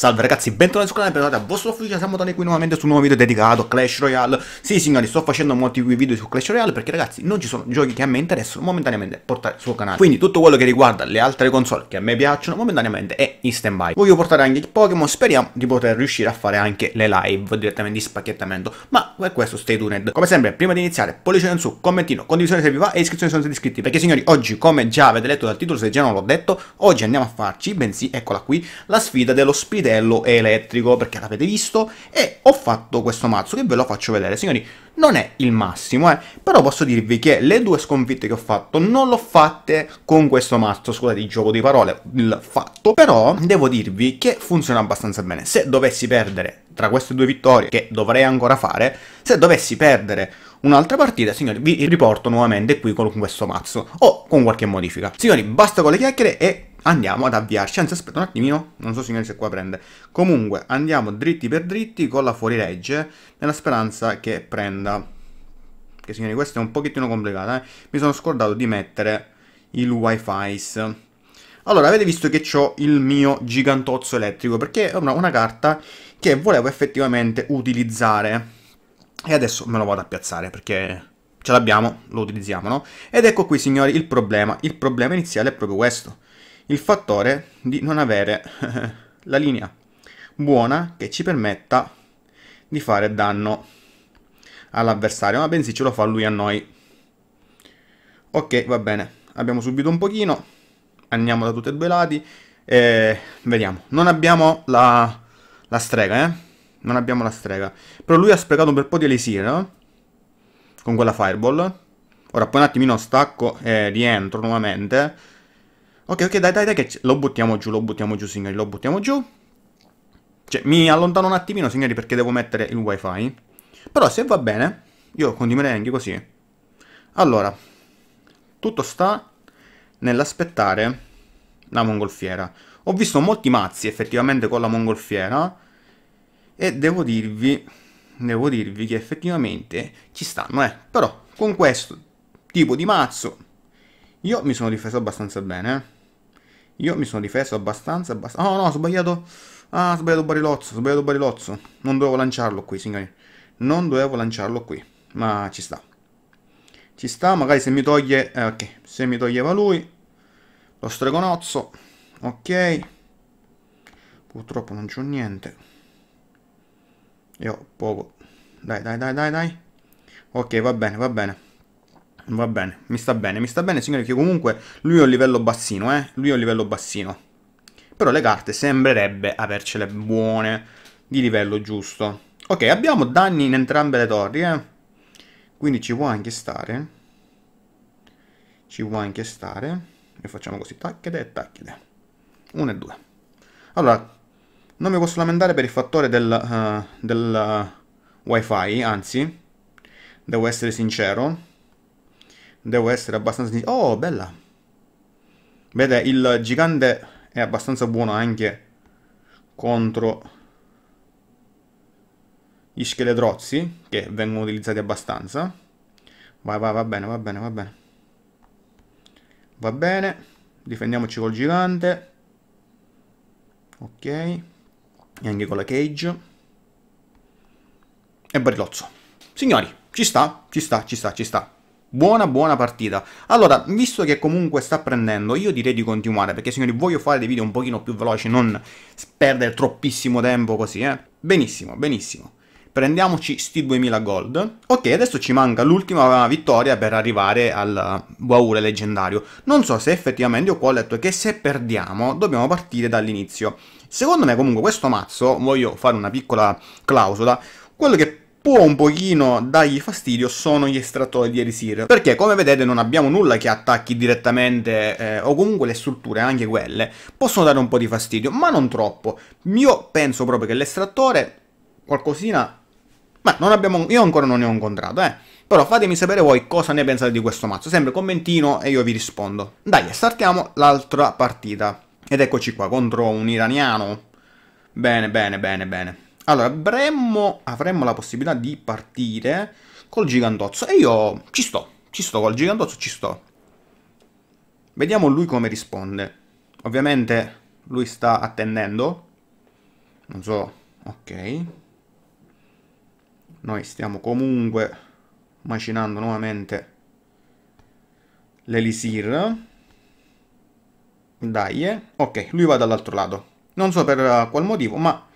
Salve ragazzi, bentornati sul canale, bentornati a vostro ufficio, siamo tornati qui nuovamente su un nuovo video dedicato a Clash Royale Sì signori, sto facendo molti video su Clash Royale perché ragazzi non ci sono giochi che a me interessano momentaneamente portare sul canale Quindi tutto quello che riguarda le altre console che a me piacciono momentaneamente è in stand by Voglio portare anche i Pokémon, speriamo di poter riuscire a fare anche le live direttamente di spacchettamento Ma per questo stay tuned Come sempre, prima di iniziare, pollice in su, commentino, condivisione se vi va e iscrizione se non siete iscritti Perché signori, oggi come già avete letto dal titolo, se già non l'ho detto, oggi andiamo a farci, bensì, eccola qui, la sfida dello Speed coltello elettrico, perché l'avete visto, e ho fatto questo mazzo che ve lo faccio vedere. Signori, non è il massimo, eh, però posso dirvi che le due sconfitte che ho fatto non l'ho fatte con questo mazzo, scusate il gioco di parole, il fatto, però devo dirvi che funziona abbastanza bene. Se dovessi perdere tra queste due vittorie che dovrei ancora fare, se dovessi perdere un'altra partita, signori, vi riporto nuovamente qui con questo mazzo o con qualche modifica. Signori, basta con le chiacchiere e andiamo ad avviarci. Anzi, aspetta un attimino, non so signori se qua prende. Comunque, andiamo dritti per dritti con la fuorilegge nella speranza che prenda. Che signori, questa è un pochettino complicata, eh. Mi sono scordato di mettere il wifi. Allora, avete visto che ho il mio gigantozzo elettrico perché è una, una carta che volevo effettivamente utilizzare. E adesso me lo vado a piazzare perché ce l'abbiamo, lo utilizziamo, no? Ed ecco qui, signori, il problema. Il problema iniziale è proprio questo. Il fattore di non avere la linea buona che ci permetta di fare danno all'avversario, ma bensì ce lo fa lui a noi. Ok, va bene, abbiamo subito un pochino, andiamo da tutti e due i lati e vediamo. Non abbiamo la la strega, eh? Non abbiamo la strega. Però lui ha sprecato un bel po' di elisir, no? Eh? Con quella fireball. Ora, poi un attimino stacco e eh, rientro nuovamente. Ok, ok, dai, dai, dai, che lo buttiamo giù, lo buttiamo giù, signori, lo buttiamo giù. Cioè, mi allontano un attimino, signori, perché devo mettere il wifi. Però, se va bene, io continuerei anche così. Allora, tutto sta nell'aspettare la mongolfiera. Ho visto molti mazzi effettivamente con la mongolfiera e devo dirvi, devo dirvi che effettivamente ci stanno, eh. Però con questo tipo di mazzo io mi sono difeso abbastanza bene, eh. Io mi sono difeso abbastanza, abbastanza... Oh no, ho sbagliato... Ah, ho sbagliato Barilozzo, ho sbagliato Barilozzo. Non dovevo lanciarlo qui, signori. Non dovevo lanciarlo qui, ma ci sta. Ci sta, magari se mi toglie... Eh, ok, se mi toglieva lui, lo stregonozzo ok purtroppo non c'ho niente e ho poco dai dai dai dai dai ok va bene va bene va bene mi sta bene mi sta bene signori che comunque lui è un livello bassino eh lui è un livello bassino però le carte sembrerebbe avercele buone di livello giusto ok abbiamo danni in entrambe le torri eh quindi ci può anche stare ci può anche stare e facciamo così tacchete e tacchete 1 e 2. Allora, non mi posso lamentare per il fattore del, uh, del uh, wifi, anzi, devo essere sincero. Devo essere abbastanza sincero. Oh, bella! Vede, il gigante è abbastanza buono anche contro gli scheletrozzi, che vengono utilizzati abbastanza. Vai, vai, va bene, va bene, va bene. Va bene, difendiamoci col gigante ok e anche con la cage e Barilozzo signori ci sta ci sta ci sta ci sta Buona buona partita. Allora, visto che comunque sta prendendo, io direi di continuare, perché signori voglio fare dei video un pochino più veloci, non perdere troppissimo tempo così, eh. Benissimo, benissimo prendiamoci sti 2000 gold. Ok, adesso ci manca l'ultima vittoria per arrivare al baule leggendario. Non so se effettivamente io qua ho letto che se perdiamo dobbiamo partire dall'inizio. Secondo me comunque questo mazzo, voglio fare una piccola clausola, quello che può un pochino dargli fastidio sono gli estrattori di Erisir perché come vedete non abbiamo nulla che attacchi direttamente eh, o comunque le strutture anche quelle possono dare un po' di fastidio ma non troppo io penso proprio che l'estrattore qualcosina ma abbiamo, io ancora non ne ho incontrato, eh. Però fatemi sapere voi cosa ne pensate di questo mazzo. Sempre commentino e io vi rispondo. Dai, startiamo l'altra partita. Ed eccoci qua, contro un iraniano. Bene, bene, bene, bene. Allora, avremmo, avremmo la possibilità di partire col gigantozzo. E io ci sto, ci sto col gigantozzo, ci sto. Vediamo lui come risponde. Ovviamente lui sta attendendo. Non so, ok noi stiamo comunque macinando nuovamente l'elisir dai eh. ok lui va dall'altro lato non so per eh, qual motivo ma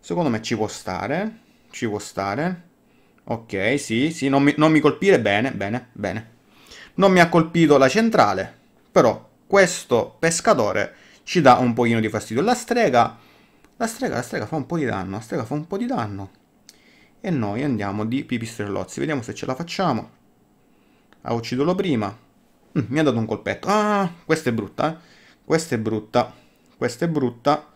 secondo me ci può stare ci può stare ok sì sì non mi, non mi colpire bene bene bene non mi ha colpito la centrale però questo pescatore ci dà un pochino di fastidio la strega la strega la strega fa un po' di danno la strega fa un po' di danno e noi andiamo di pipistrellozzi. Vediamo se ce la facciamo. Ah, uccidolo prima. Mm, mi ha dato un colpetto. Ah, questa è brutta, eh. Questa è brutta. Questa è brutta.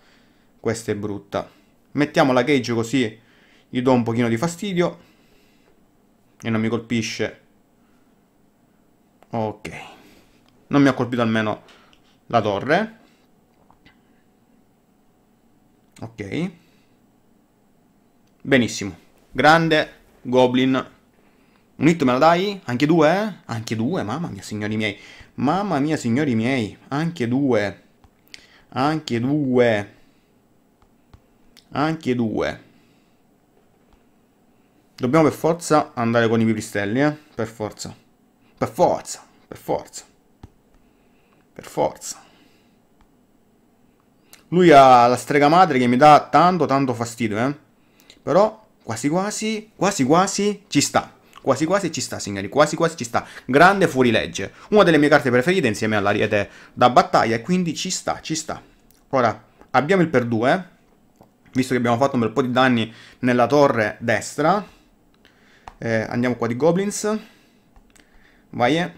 Questa è brutta. Mettiamo la cage così gli do un pochino di fastidio. E non mi colpisce. Ok. Non mi ha colpito almeno la torre. Ok. Benissimo. Grande Goblin. Un hit me la dai? Anche due? Eh? Anche due, mamma mia, signori miei. Mamma mia, signori miei. Anche due. Anche due. Anche due. Dobbiamo per forza andare con i pipistrelli, eh? Per forza. Per forza. Per forza. Per forza. Lui ha la strega madre che mi dà tanto, tanto fastidio, eh? Però Quasi quasi, quasi quasi ci sta. Quasi quasi ci sta, signori, quasi quasi ci sta. Grande fuorilegge. Una delle mie carte preferite insieme all'ariete da battaglia, e quindi ci sta, ci sta. Ora, abbiamo il per 2, eh? visto che abbiamo fatto un bel po' di danni nella torre destra. Eh, andiamo qua di goblins. Vai. Eh.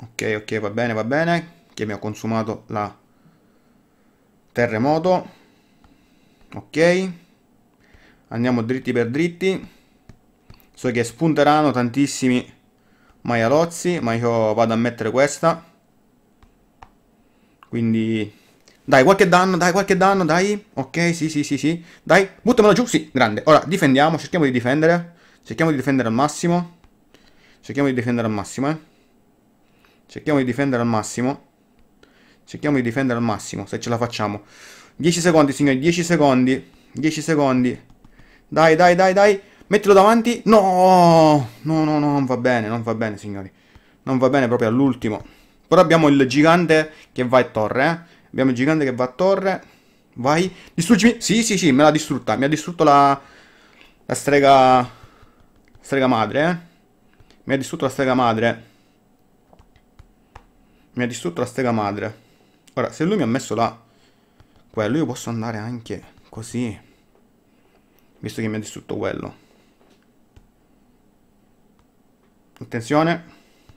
Ok, ok, va bene, va bene. Che mi ha consumato la terremoto ok andiamo dritti per dritti so che spunteranno tantissimi maialozzi ma io vado a mettere questa quindi dai qualche danno dai qualche danno dai ok sì sì sì sì dai buttamelo giù sì grande ora difendiamo cerchiamo di difendere cerchiamo di difendere al massimo cerchiamo di difendere al massimo eh cerchiamo di difendere al massimo cerchiamo di difendere al massimo se ce la facciamo 10 secondi, signori, 10 secondi. 10 secondi. Dai, dai, dai, dai. Mettilo davanti. No! No, no, no, non va bene, non va bene, signori. Non va bene proprio all'ultimo. Però abbiamo il gigante che va a torre, eh. Abbiamo il gigante che va a torre. Vai. Distruggimi. Sì, sì, sì, me l'ha distrutta. Mi ha distrutto la... La strega... Strega madre, eh. Mi ha distrutto la strega madre. Mi ha distrutto la strega madre. Ora, se lui mi ha messo la quello io posso andare anche così visto che mi ha distrutto quello attenzione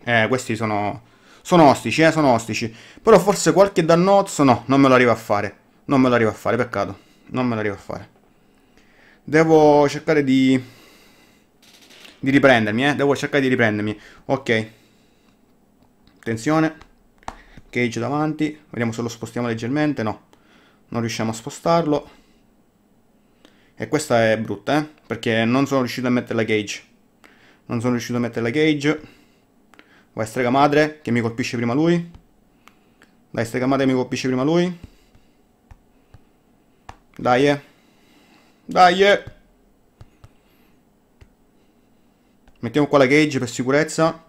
eh questi sono sono ostici eh sono ostici però forse qualche dannozzo no non me lo arriva a fare non me lo arriva a fare peccato non me lo arriva a fare devo cercare di di riprendermi eh devo cercare di riprendermi ok attenzione cage davanti vediamo se lo spostiamo leggermente no non riusciamo a spostarlo e questa è brutta eh? perché non sono riuscito a mettere la gauge non sono riuscito a mettere la gauge vai strega madre che mi colpisce prima lui dai strega madre che mi colpisce prima lui dai eh. dai eh. mettiamo qua la gauge per sicurezza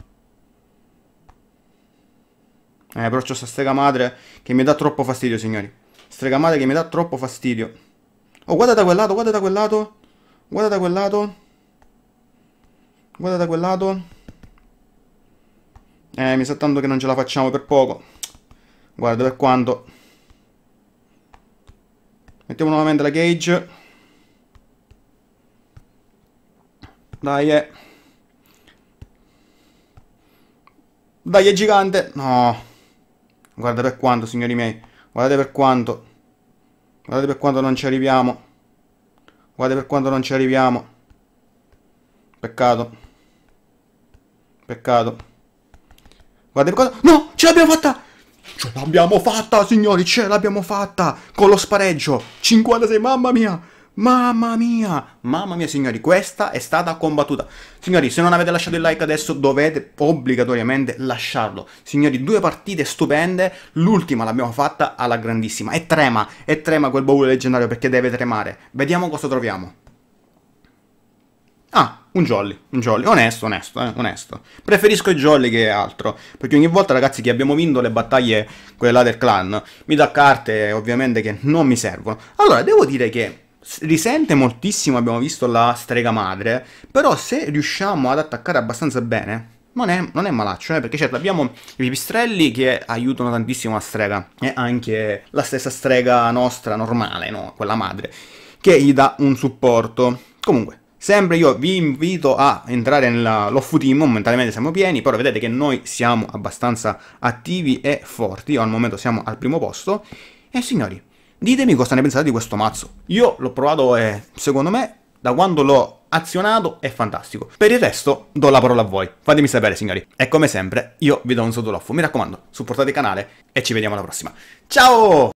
eh però c'è sta strega madre che mi dà troppo fastidio signori Strecamate che mi dà troppo fastidio. Oh, guarda da quel lato, guarda da quel lato. Guarda da quel lato. Guarda da quel lato. Eh, mi sa tanto che non ce la facciamo per poco. Guarda per quanto. Mettiamo nuovamente la cage. Dai, eh. Dai, è gigante. No. Guarda per quanto, signori miei guardate per quanto guardate per quanto non ci arriviamo guardate per quanto non ci arriviamo peccato peccato guardate per quanto no ce l'abbiamo fatta ce l'abbiamo fatta signori ce l'abbiamo fatta con lo spareggio 56 mamma mia Mamma mia, mamma mia signori, questa è stata combattuta. Signori, se non avete lasciato il like adesso dovete obbligatoriamente lasciarlo. Signori, due partite stupende, l'ultima l'abbiamo fatta alla grandissima. E trema, e trema quel baule leggendario perché deve tremare. Vediamo cosa troviamo. Ah, un jolly, un jolly, onesto, onesto, eh, onesto. Preferisco i jolly che altro, perché ogni volta ragazzi che abbiamo vinto le battaglie, quelle là del clan, mi dà carte ovviamente che non mi servono. Allora, devo dire che risente moltissimo, abbiamo visto, la strega madre, però se riusciamo ad attaccare abbastanza bene, non è, non è malaccio, eh? perché certo abbiamo i pipistrelli che aiutano tantissimo la strega, e anche la stessa strega nostra normale, no? quella madre, che gli dà un supporto. Comunque, Sempre io vi invito a entrare nell'Offu Team, momentaneamente siamo pieni, però vedete che noi siamo abbastanza attivi e forti, al momento siamo al primo posto. E signori, Ditemi cosa ne pensate di questo mazzo. Io l'ho provato e secondo me da quando l'ho azionato è fantastico. Per il resto do la parola a voi. Fatemi sapere signori. E come sempre io vi do un saluto loffo. Mi raccomando, supportate il canale e ci vediamo alla prossima. Ciao!